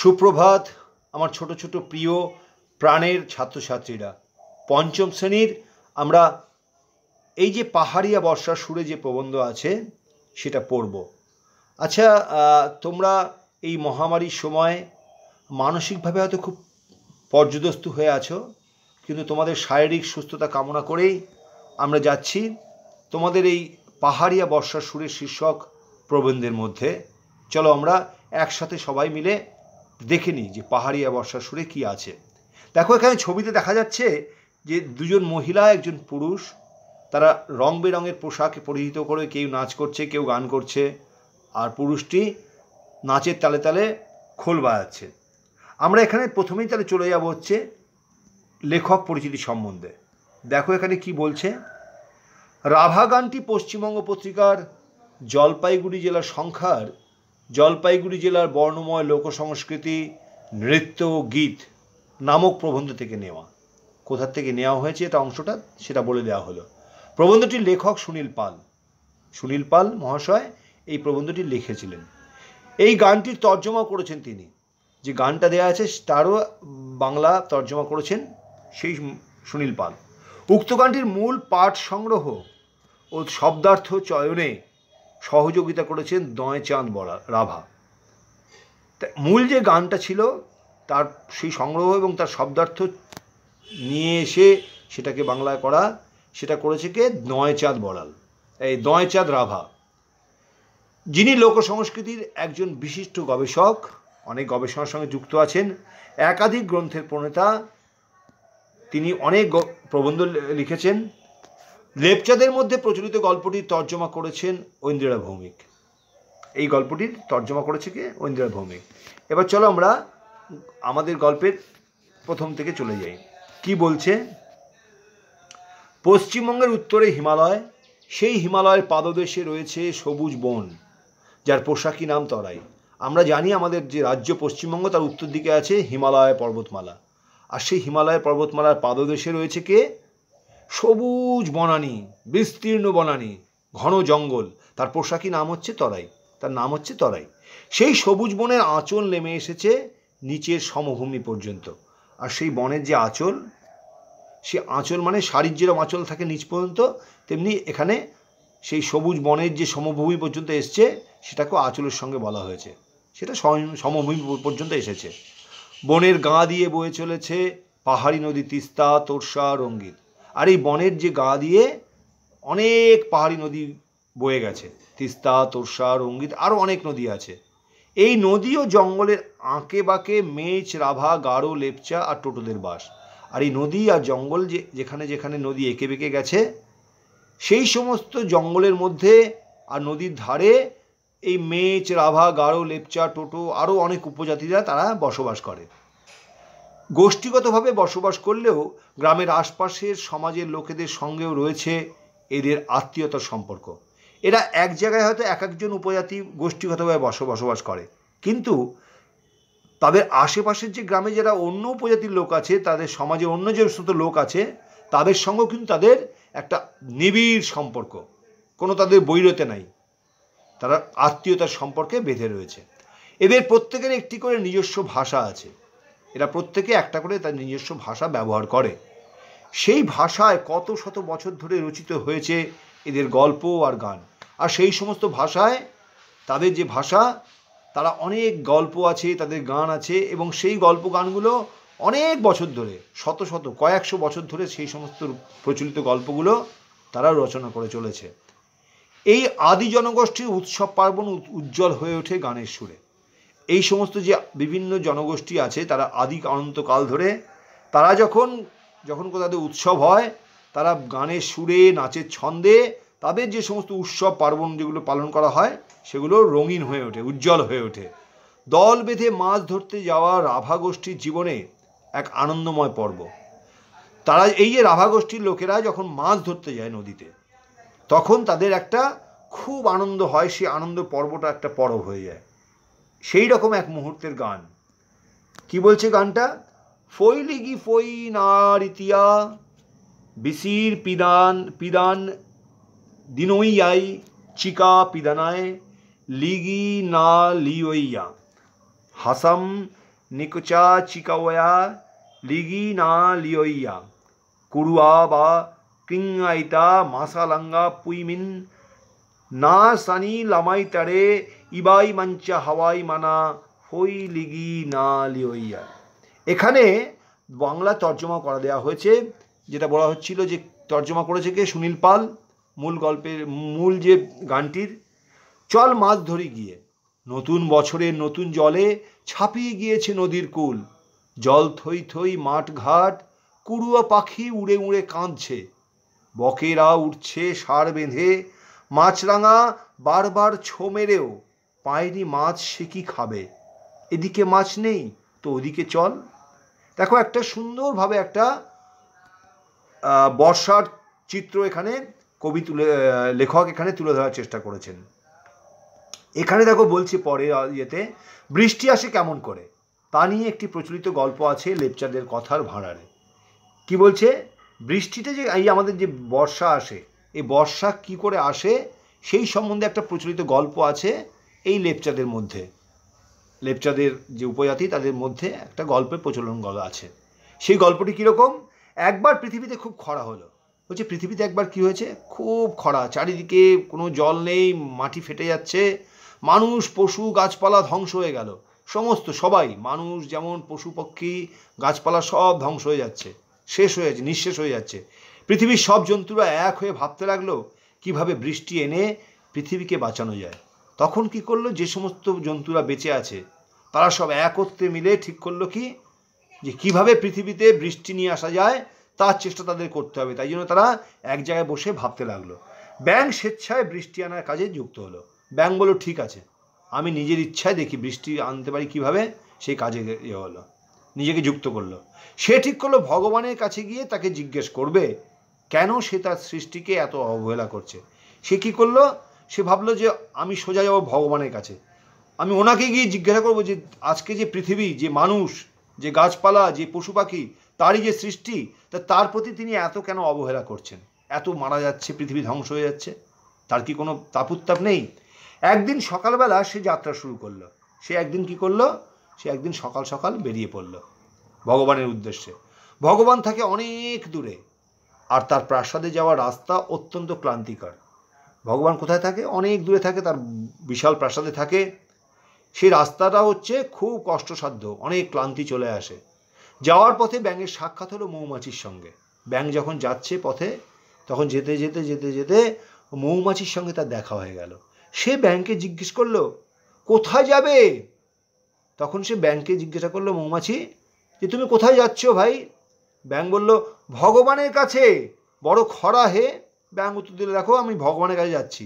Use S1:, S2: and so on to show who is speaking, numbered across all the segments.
S1: সুপ্রভাত আমার ছোট ছোট প্রিয় প্রাণের ছাত্রছাত্রীরা পঞ্চম শ্রেণীর আমরা এই যে পাহাড়িয়া বর্ষা সুরে যে প্রবন্ধ আছে সেটা পড়ব আচ্ছা তোমরা এই মহামারীর সময় মানসিকভাবে হয়তো খুব পর্যদস্ত হয়ে আছো কিন্তু তোমাদের শারীরিক সুস্থতা কামনা করেই আমরা যাচ্ছি তোমাদের এই পাহাড়িয়া বর্ষা সুরের শীর্ষক প্রবন্ধের মধ্যে চলো আমরা একসাথে সবাই মিলে দেখে নিই যে পাহাড়িয়া বর্ষা সুরে কী আছে দেখো এখানে ছবিতে দেখা যাচ্ছে যে দুজন মহিলা একজন পুরুষ তারা রং বেরঙের পোশাকে পরিহিত করে কেউ নাচ করছে কেউ গান করছে আর পুরুষটি নাচের তালে তালে খোল বাজাচ্ছে আমরা এখানে প্রথমেই তাহলে চলে যাব হচ্ছে লেখক পরিচিতি সম্বন্ধে দেখো এখানে কি বলছে রাভা গানটি পশ্চিমবঙ্গ পত্রিকার জলপাইগুড়ি জেলা সংখ্যার জলপাইগুড়ি জেলার বর্ণময় লোকসংস্কৃতি নৃত্য গীত নামক প্রবন্ধ থেকে নেওয়া কোথা থেকে নেওয়া হয়েছে এটা অংশটা সেটা বলে দেওয়া হলো প্রবন্ধটির লেখক সুনীল পাল সুনীল পাল মহাশয় এই প্রবন্ধটি লিখেছিলেন এই গানটির তর্জমা করেছেন তিনি যে গানটা দেওয়া আছে তারও বাংলা তর্জমা করেছেন সেই সুনীল পাল উক্ত গানটির মূল পাঠ সংগ্রহ ও শব্দার্থ চয়নে সহযোগিতা করেছেন দয় চাঁদ বরা রাভা মূল যে গানটা ছিল তার সেই সংগ্রহ এবং তার শব্দার্থ নিয়ে এসে সেটাকে বাংলায় করা সেটা করেছে কে চাঁদ বড়াল এই চাঁদ রাভা যিনি লোকসংস্কৃতির একজন বিশিষ্ট গবেষক অনেক গবেষণার সঙ্গে যুক্ত আছেন একাধিক গ্রন্থের প্রণেতা তিনি অনেক প্রবন্ধ লিখেছেন লেপচাদের মধ্যে প্রচলিত গল্পটির তর্জমা করেছেন ঐন্দ্রিরা ভৌমিক এই গল্পটির তর্জমা করেছে কে ঐন্দ্রিরা ভৌমিক এবার চলো আমরা আমাদের গল্পের প্রথম থেকে চলে যাই কি বলছে পশ্চিমবঙ্গের উত্তরে হিমালয় সেই হিমালয়ের পাদদেশে রয়েছে সবুজ বন যার পোশাকি নাম তরাই আমরা জানি আমাদের যে রাজ্য পশ্চিমবঙ্গ তার উত্তর দিকে আছে হিমালয় পর্বতমালা আর সেই হিমালয় পর্বতমালার পাদদেশে রয়েছে কে সবুজ বনানী বিস্তীর্ণ বনানী ঘন জঙ্গল তার পোশাকি নাম হচ্ছে তরাই তার নাম হচ্ছে তরাই সেই সবুজ বনের আঁচল নেমে এসেছে নিচের সমভূমি পর্যন্ত আর সেই বনের যে আঁচল সে আঁচল মানে শাড়ির যেরকম আঁচল থাকে নিচ পর্যন্ত তেমনি এখানে সেই সবুজ বনের যে সমভূমি পর্যন্ত এসছে সেটাকেও আঁচলের সঙ্গে বলা হয়েছে সেটা সমভূমি পর্যন্ত এসেছে বনের গা দিয়ে বয়ে চলেছে পাহাড়ি নদী তিস্তা তোরসা রঙ্গিত আর এই বনের যে গা দিয়ে অনেক পাহাড়ি নদী বয়ে গেছে তিস্তা তোরসা রঙ্গিত আরও অনেক নদী আছে এই নদী ও জঙ্গলের আঁকে বাঁকে মেচ রাভা গাঢ় লেপচা আর টোটোদের বাস আর এই নদী আর জঙ্গল যে যেখানে যেখানে নদী এঁকে বেঁকে গেছে সেই সমস্ত জঙ্গলের মধ্যে আর নদীর ধারে এই মেচ রাভা গাঢ় লেপচা টোটো আরও অনেক উপজাতিরা তারা বসবাস করে গোষ্ঠীগতভাবে বসবাস করলেও গ্রামের আশপাশের সমাজের লোকেদের সঙ্গেও রয়েছে এদের আত্মীয়তার সম্পর্ক এরা এক জায়গায় হয়তো এক একজন উপজাতি গোষ্ঠীগতভাবে বসবাস করে কিন্তু তাদের আশেপাশের যে গ্রামে যারা অন্য উপজাতির লোক আছে তাদের সমাজে অন্য যে সমস্ত লোক আছে তাদের সঙ্গেও কিন্তু তাদের একটা নিবিড় সম্পর্ক কোনো তাদের বৈরতে নাই তারা আত্মীয়তার সম্পর্কে বেঁধে রয়েছে এদের প্রত্যেকের একটি করে নিজস্ব ভাষা আছে এরা প্রত্যেকে একটা করে তার নিজস্ব ভাষা ব্যবহার করে সেই ভাষায় কত শত বছর ধরে রচিত হয়েছে এদের গল্প আর গান আর সেই সমস্ত ভাষায় তাদের যে ভাষা তারা অনেক গল্প আছে তাদের গান আছে এবং সেই গল্প গানগুলো অনেক বছর ধরে শত শত কয়েকশো বছর ধরে সেই সমস্ত প্রচলিত গল্পগুলো তারা রচনা করে চলেছে এই আদি জনগোষ্ঠীর উৎসব পার্বণ উজ্জ্বল হয়ে ওঠে গানের সুরে এই সমস্ত যে বিভিন্ন জনগোষ্ঠী আছে তারা আদি অনন্তকাল ধরে তারা যখন যখন তাদের উৎসব হয় তারা গানের সুরে নাচের ছন্দে তাদের যে সমস্ত উৎসব পার্বণ যেগুলো পালন করা হয় সেগুলো রঙিন হয়ে ওঠে উজ্জ্বল হয়ে ওঠে দল বেঁধে মাছ ধরতে যাওয়া রাভা গোষ্ঠীর জীবনে এক আনন্দময় পর্ব তারা এই যে রাভা গোষ্ঠীর লোকেরা যখন মাছ ধরতে যায় নদীতে তখন তাদের একটা খুব আনন্দ হয় সেই আনন্দ পর্বটা একটা পরব হয়ে যায় সেই রকম এক মুহূর্তের গান কি বলছে গানটা ফৈলিগি ফই ইতিয়া বিসির পিদান পিদান দিনইয়াই চিকা পিদানায় লিগি না লিওইয়া হাসাম নিকুচা চিকাওয়া লিগি না লিওইয়া কুরুয়া বা কিংআইতা মাসালাঙ্গা পুইমিন না সানি লামাই তারে ইবাই মাঞ্চা হাওয়াই মানা হই লিগি না লিওইয়া এখানে বাংলা তর্জমা করা দেওয়া হয়েছে যেটা বলা হচ্ছিল যে তর্জমা করেছে কে সুনীল পাল মূল গল্পের মূল যে গানটির চল মাছ ধরি গিয়ে নতুন বছরের নতুন জলে ছাপিয়ে গিয়েছে নদীর কুল জল থই থই মাঠঘাট কুড়ুয়া পাখি উড়ে উড়ে কাঁদছে বকেরা উঠছে সার বেঁধে মাছরাঙা বারবার ছো মেরেও পায়রি মাছ সে কি খাবে এদিকে মাছ নেই তো ওদিকে চল দেখো একটা সুন্দরভাবে একটা বর্ষার চিত্র এখানে কবি তুলে লেখক এখানে তুলে ধরার চেষ্টা করেছেন এখানে দেখো বলছি পরে ইয়েতে বৃষ্টি আসে কেমন করে তা নিয়ে একটি প্রচলিত গল্প আছে লেপচাদের কথার ভাঁড়ারে কি বলছে বৃষ্টিতে যে এই আমাদের যে বর্ষা আসে এই বর্ষা কি করে আসে সেই সম্বন্ধে একটা প্রচলিত গল্প আছে এই লেপচাদের মধ্যে লেপচাদের যে উপজাতি তাদের মধ্যে একটা গল্পের প্রচলন গলা আছে সেই গল্পটি কীরকম একবার পৃথিবীতে খুব খরা হলো বলছে পৃথিবীতে একবার কি হয়েছে খুব খরা চারিদিকে কোনো জল নেই মাটি ফেটে যাচ্ছে মানুষ পশু গাছপালা ধ্বংস হয়ে গেল সমস্ত সবাই মানুষ যেমন পশু পক্ষী গাছপালা সব ধ্বংস হয়ে যাচ্ছে শেষ হয়ে যাচ্ছে নিঃশেষ হয়ে যাচ্ছে পৃথিবীর সব জন্তুরা এক হয়ে ভাবতে লাগলো কিভাবে বৃষ্টি এনে পৃথিবীকে বাঁচানো যায় তখন কি করলো যে সমস্ত জন্তুরা বেঁচে আছে তারা সব একত্রে মিলে ঠিক করলো কি যে কিভাবে পৃথিবীতে বৃষ্টি নিয়ে আসা যায় তার চেষ্টা তাদের করতে হবে তাই জন্য তারা এক জায়গায় বসে ভাবতে লাগলো ব্যাং স্বেচ্ছায় বৃষ্টি আনার কাজে যুক্ত হলো ব্যাং বলল ঠিক আছে আমি নিজের ইচ্ছায় দেখি বৃষ্টি আনতে পারি কিভাবে সেই কাজে ইয়ে হলো নিজেকে যুক্ত করলো সে ঠিক করলো ভগবানের কাছে গিয়ে তাকে জিজ্ঞেস করবে কেন সে তার সৃষ্টিকে এত অবহেলা করছে সে কি করলো সে ভাবলো যে আমি সোজা যাবো ভগবানের কাছে আমি ওনাকে গিয়ে জিজ্ঞাসা করবো যে আজকে যে পৃথিবী যে মানুষ যে গাছপালা যে পশু পাখি তারই যে সৃষ্টি তা তার প্রতি তিনি এত কেন অবহেলা করছেন এত মারা যাচ্ছে পৃথিবী ধ্বংস হয়ে যাচ্ছে তার কি কোনো তাপুত্তাপ নেই একদিন সকালবেলা সে যাত্রা শুরু করলো সে একদিন কি করলো সে একদিন সকাল সকাল বেরিয়ে পড়ল ভগবানের উদ্দেশ্যে ভগবান থাকে অনেক দূরে আর তার প্রাসাদে যাওয়ার রাস্তা অত্যন্ত ক্লান্তিকর ভগবান কোথায় থাকে অনেক দূরে থাকে তার বিশাল প্রাসাদে থাকে সেই রাস্তাটা হচ্ছে খুব কষ্টসাধ্য অনেক ক্লান্তি চলে আসে যাওয়ার পথে ব্যাঙের সাক্ষাৎ হলো মৌমাছির সঙ্গে ব্যাঙ যখন যাচ্ছে পথে তখন যেতে যেতে যেতে যেতে মৌমাছির সঙ্গে তার দেখা হয়ে গেল সে ব্যাংকে জিজ্ঞেস করলো কোথায় যাবে তখন সে ব্যাংকে জিজ্ঞাসা করলো মৌমাছি যে তুমি কোথায় যাচ্ছ ভাই ব্যাং বলল ভগবানের কাছে বড় খরা হে ব্যাং উত্তর দিলে দেখো আমি ভগবানের কাছে যাচ্ছি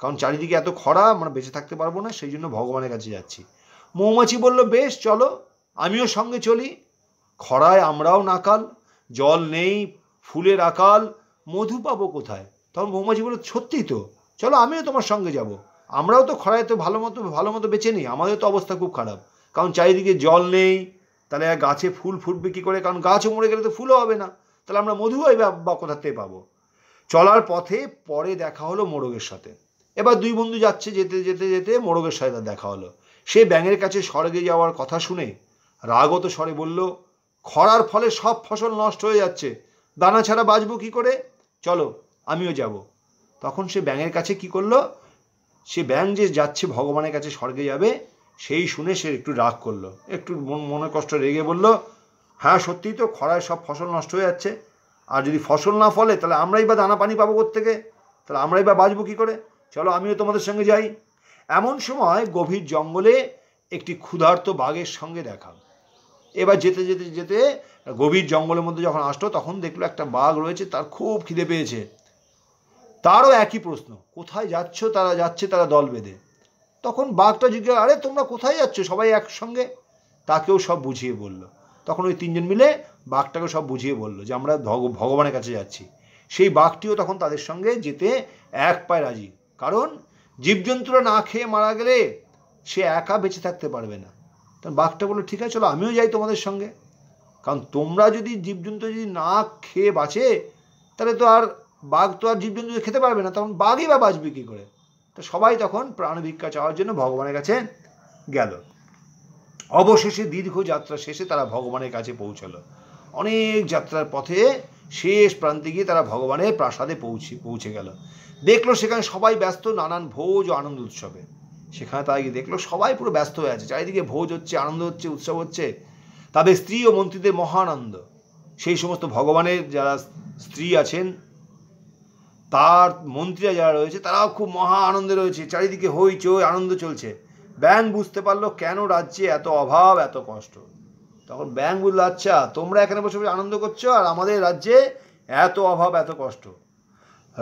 S1: কারণ চারিদিকে এত খরা আমরা বেঁচে থাকতে পারবো না সেই জন্য ভগবানের কাছে যাচ্ছি মৌমাছি বলল বেশ চলো আমিও সঙ্গে চলি খরায় আমরাও নাকাল জল নেই ফুলের আকাল মধু পাবো কোথায় তখন মৌমাছি বলল সত্যি তো চলো আমিও তোমার সঙ্গে যাব। আমরাও তো খরায় তো ভালো মতো ভালো মতো বেঁচে নেই আমাদের তো অবস্থা খুব খারাপ কারণ চারিদিকে জল নেই তাহলে গাছে ফুল ফুটবে কী করে কারণ গাছও মরে গেলে তো ফুলও হবে না তাহলে আমরা মধু বা কোথাতে পাবো চলার পথে পরে দেখা হলো মোরগের সাথে এবার দুই বন্ধু যাচ্ছে যেতে যেতে যেতে মোরগের সাথে দেখা হলো সে ব্যাঙের কাছে স্বর্গে যাওয়ার কথা শুনে রাগত স্বরে বলল খরার ফলে সব ফসল নষ্ট হয়ে যাচ্ছে দানা ছাড়া বাঁচবো কী করে চলো আমিও যাব তখন সে ব্যাঙের কাছে কি করলো সে ব্যাঙ যে যাচ্ছে ভগবানের কাছে স্বর্গে যাবে সেই শুনে সে একটু রাগ করলো একটু মনে কষ্ট রেগে বলল হ্যাঁ সত্যিই তো খরায় সব ফসল নষ্ট হয়ে যাচ্ছে আর যদি ফসল না ফলে তাহলে আমরাই বা দানা পানি পাবো থেকে তাহলে আমরাই বা বাঁচবো কী করে চলো আমিও তোমাদের সঙ্গে যাই এমন সময় গভীর জঙ্গলে একটি ক্ষুধার্ত বাঘের সঙ্গে দেখা এবার যেতে যেতে যেতে গভীর জঙ্গলের মধ্যে যখন আসলো তখন দেখলো একটা বাঘ রয়েছে তার খুব খিদে পেয়েছে তারও একই প্রশ্ন কোথায় যাচ্ছ তারা যাচ্ছে তারা দল বেঁধে তখন বাঘটা জিজ্ঞেস আরে তোমরা কোথায় যাচ্ছ সবাই একসঙ্গে তাকেও সব বুঝিয়ে বলল তখন ওই তিনজন মিলে বাঘটাকে সব বুঝিয়ে বলল যে আমরা ভগবানের কাছে যাচ্ছি সেই বাঘটিও তখন তাদের সঙ্গে যেতে এক পায় রাজি কারণ জীবজন্তুরা না খেয়ে মারা গেলে সে একা বেঁচে থাকতে পারবে না তখন বাঘটা বললো ঠিক আছে চলো আমিও যাই তোমাদের সঙ্গে কারণ তোমরা যদি জীবজন্তু যদি না খেয়ে বাঁচে তাহলে তো আর বাঘ তো আর জীবজন্তু খেতে পারবে না তখন বাঘই বা বাঁচবে কী করে তো সবাই তখন প্রাণ ভিক্ষা চাওয়ার জন্য ভগবানের কাছে গেল অবশেষে দীর্ঘ যাত্রা শেষে তারা ভগবানের কাছে পৌঁছালো অনেক যাত্রার পথে শেষ প্রান্তে গিয়ে তারা ভগবানের প্রাসাদে পৌঁছে পৌঁছে গেল দেখলো সেখানে সবাই ব্যস্ত নানান ভোজ ও আনন্দ উৎসবে সেখানে তারা গিয়ে দেখলো সবাই পুরো ব্যস্ত হয়ে আছে চারিদিকে ভোজ হচ্ছে আনন্দ হচ্ছে উৎসব হচ্ছে তাদের স্ত্রী ও মন্ত্রীদের মহানন্দ সেই সমস্ত ভগবানের যারা স্ত্রী আছেন তার মন্ত্রীরা যারা রয়েছে তারাও খুব মহা আনন্দে রয়েছে চারিদিকে হইচই আনন্দ চলছে ব্যান বুঝতে পারলো কেন রাজ্যে এত অভাব এত কষ্ট তখন ব্যাংক বললো আচ্ছা তোমরা এখানে বসে বসে আনন্দ করছো আর আমাদের রাজ্যে এত অভাব এত কষ্ট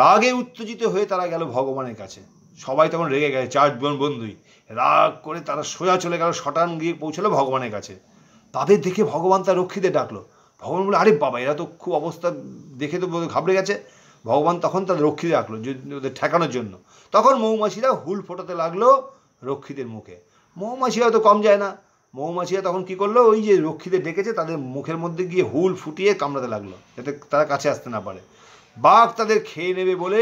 S1: রাগে উত্তেজিত হয়ে তারা গেল ভগবানের কাছে সবাই তখন রেগে গেছে চার বোন বন্ধুই রাগ করে তারা সোজা চলে গেল শটান গিয়ে পৌঁছলো ভগবানের কাছে তাদের দেখে ভগবান তার রক্ষীদের ডাকলো ভগবান বলে আরে বাবা এরা তো খুব অবস্থা দেখে তো ঘাবড়ে গেছে ভগবান তখন তাদের রক্ষীদের ডাকলো ওদের ঠেকানোর জন্য তখন মৌমাছিরা হুল ফোটাতে লাগলো রক্ষীদের মুখে মৌমাছিরা তো কম যায় না মৌমাছিরা তখন কি করলো ওই যে রক্ষীদের ডেকেছে তাদের মুখের মধ্যে গিয়ে হুল ফুটিয়ে কামড়াতে লাগলো যাতে তারা কাছে আসতে না পারে বাঘ তাদের খেয়ে নেবে বলে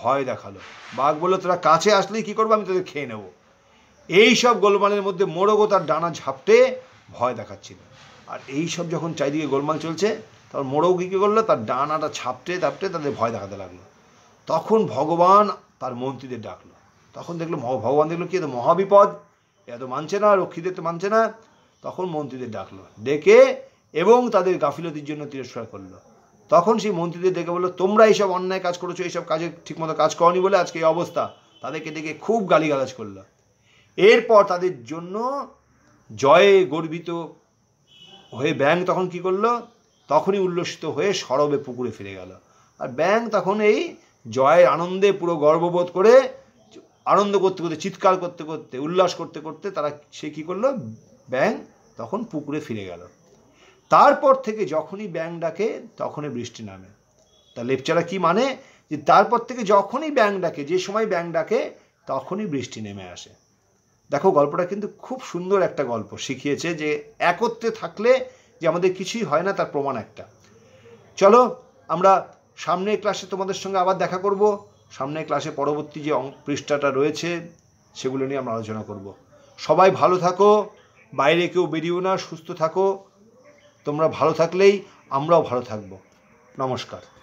S1: ভয় দেখালো বাঘ বললো তোরা কাছে আসলেই কী করবো আমি তাদের খেয়ে নেবো এই সব গোলমালের মধ্যে মোরগও তার ডানা ঝাপটে ভয় দেখাচ্ছিল আর এই সব যখন চারিদিকে গোলমাল চলছে তখন মোরগ কী করলো তার ডানাটা ছাপটে তাপটে তাদের ভয় দেখাতে লাগলো তখন ভগবান তার মন্ত্রীদের ডাকলো তখন দেখলো ভগবান দেখলো কি মহাবিপদ এত মানছে না রক্ষীদের তো মানছে না তখন মন্ত্রীদের ডাকলো ডেকে এবং তাদের গাফিলতির জন্য তিরস্কার করলো তখন সেই মন্ত্রীদের ডেকে বললো তোমরা এইসব অন্যায় কাজ করেছো এইসব কাজে ঠিকমতো কাজ করনি বলে আজকে এই অবস্থা তাদেরকে ডেকে খুব গালিগালাজ করলো এরপর তাদের জন্য জয়ে গর্বিত হয়ে ব্যাং তখন কি করলো তখনই উল্লসিত হয়ে সরবে পুকুরে ফিরে গেল আর ব্যাং তখন এই জয়ের আনন্দে পুরো গর্ববোধ করে আনন্দ করতে করতে চিৎকার করতে করতে উল্লাস করতে করতে তারা সে কী করলো ব্যাং তখন পুকুরে ফিরে গেল তারপর থেকে যখনই ব্যাং ডাকে তখনই বৃষ্টি নামে তা লেপচারা কি মানে যে তারপর থেকে যখনই ব্যাং ডাকে যে সময় ব্যাং ডাকে তখনই বৃষ্টি নেমে আসে দেখো গল্পটা কিন্তু খুব সুন্দর একটা গল্প শিখিয়েছে যে একত্রে থাকলে যে আমাদের কিছুই হয় না তার প্রমাণ একটা চলো আমরা সামনের ক্লাসে তোমাদের সঙ্গে আবার দেখা করবো সামনে ক্লাসে পরবর্তী যে পৃষ্ঠাটা রয়েছে সেগুলো নিয়ে আমরা আলোচনা করব সবাই ভালো থাকো বাইরে কেউ বেরিও না সুস্থ থাকো তোমরা ভালো থাকলেই আমরাও ভালো থাকব নমস্কার